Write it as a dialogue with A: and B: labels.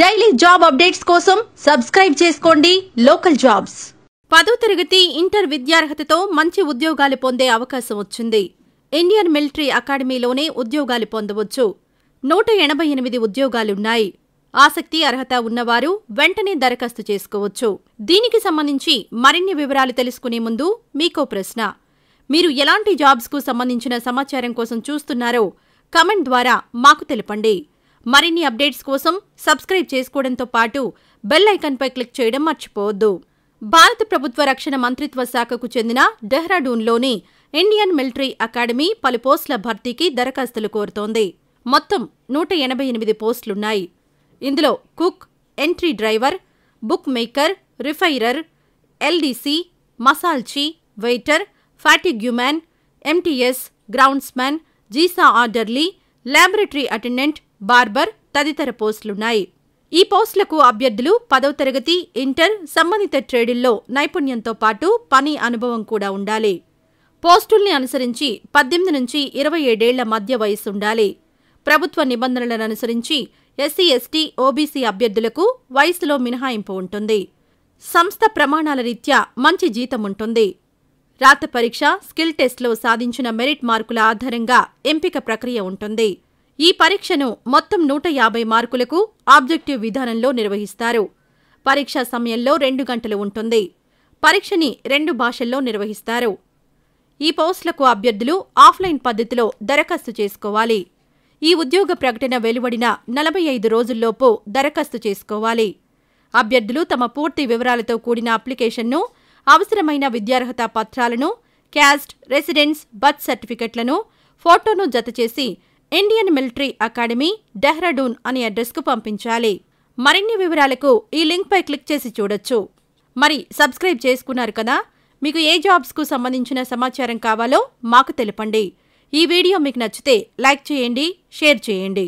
A: daily job updates కోసం subscribe చేసుకోండి local jobs పదో తరగతి ఇంటర్ విద్యార్హతతో మంచి ఉద్యోగాలు పొందే అవకాశం వచ్చింది ఇండియన్ మిలిటరీ అకాడమీలోనే ఉద్యోగాలు పొందవచ్చు నూట ఎనభై ఎనిమిది ఉద్యోగాలున్నాయి ఆసక్తి అర్హత ఉన్నవారు వెంటనే దరఖాస్తు చేసుకోవచ్చు దీనికి సంబంధించి మరిన్ని వివరాలు తెలుసుకునే ముందు మీకో ప్రశ్న మీరు ఎలాంటి జాబ్స్కు సంబంధించిన సమాచారం కోసం చూస్తున్నారో కమెంట్ ద్వారా మాకు తెలుపండి మరిన్ని అప్డేట్స్ కోసం సబ్స్క్రైబ్ చేసుకోవడంతో పాటు బెల్ ఐకాన్పై క్లిక్ చేయడం మర్చిపోవద్దు భారత ప్రభుత్వ రక్షణ మంత్రిత్వ శాఖకు చెందిన డెహ్రాడూన్లోని ఇండియన్ మిలిటరీ అకాడమీ పలు పోస్టుల భర్తీకి దరఖాస్తులు కోరుతోంది మొత్తం నూట ఎనభై ఎనిమిది పోస్టులున్నాయి ఇందులో cook entry driver book maker రిఫైరర్ LDC masalchi waiter fatigueman MTS groundsman జీసా ఆర్డర్లీ ల్యాబొరేటరీ అటెండెంట్ బార్బర్ తదితర పోస్టులున్నాయి ఈ పోస్టులకు అభ్యర్థులు పదవ తరగతి ఇంటర్ సంబంధిత ట్రేడుల్లో నైపుణ్యంతో పాటు పని అనుభవం కూడా ఉండాలి పోస్టుల్ని అనుసరించి పద్దెనిమిది నుంచి ఇరవై ఏడేళ్ల మధ్య వయసు ఉండాలి ప్రభుత్వ నిబంధనలను అనుసరించి ఎస్సీ ఎస్టీ ఓబీసీ అభ్యర్థులకు వయసులో మినహాయింపు ఉంటుంది సంస్థ ప్రమాణాల రీత్యా మంచి జీతం ఉంటుంది రాత పరీక్ష స్కిల్ టెస్ట్లో సాధించిన మెరిట్ మార్కుల ఆధారంగా ఎంపిక ప్రక్రియ ఉంటుంది ఈ పరీక్షను మొత్తం నూట యాభై మార్కులకు ఆబ్జెక్టివ్ విధానంలో నిర్వహిస్తారు పరీక్ష సమయంలో రెండు గంటలు ఉంటుంది పరీక్షని రెండు భాషల్లో నిర్వహిస్తారు ఈ పోస్టులకు అభ్యర్థులు ఆఫ్లైన్ పద్ధతిలో దరఖాస్తు చేసుకోవాలి ఈ ఉద్యోగ ప్రకటన వెలువడిన నలభై ఐదు రోజుల్లోపు దరఖాస్తు చేసుకోవాలి అభ్యర్థులు తమ పూర్తి వివరాలతో కూడిన అప్లికేషన్ను అవసరమైన విద్యార్హత పత్రాలను క్యాస్ట్ రెసిడెన్స్ బర్త్ సర్టిఫికెట్లను ఫోటోను జతచేసి ఇండియన్ మిలిటరీ అకాడమీ డెహ్రాడూన్ అనే అడ్రస్కు పంపించాలి మరిన్ని వివరాలకు ఈ లింక్పై క్లిక్ చేసి చూడొచ్చు మరి సబ్స్క్రైబ్ చేసుకున్నారు కదా మీకు ఏ జాబ్స్కు సంబంధించిన సమాచారం కావాలో మాకు తెలపండి ఈ వీడియో మీకు నచ్చితే లైక్ చేయండి షేర్ చేయండి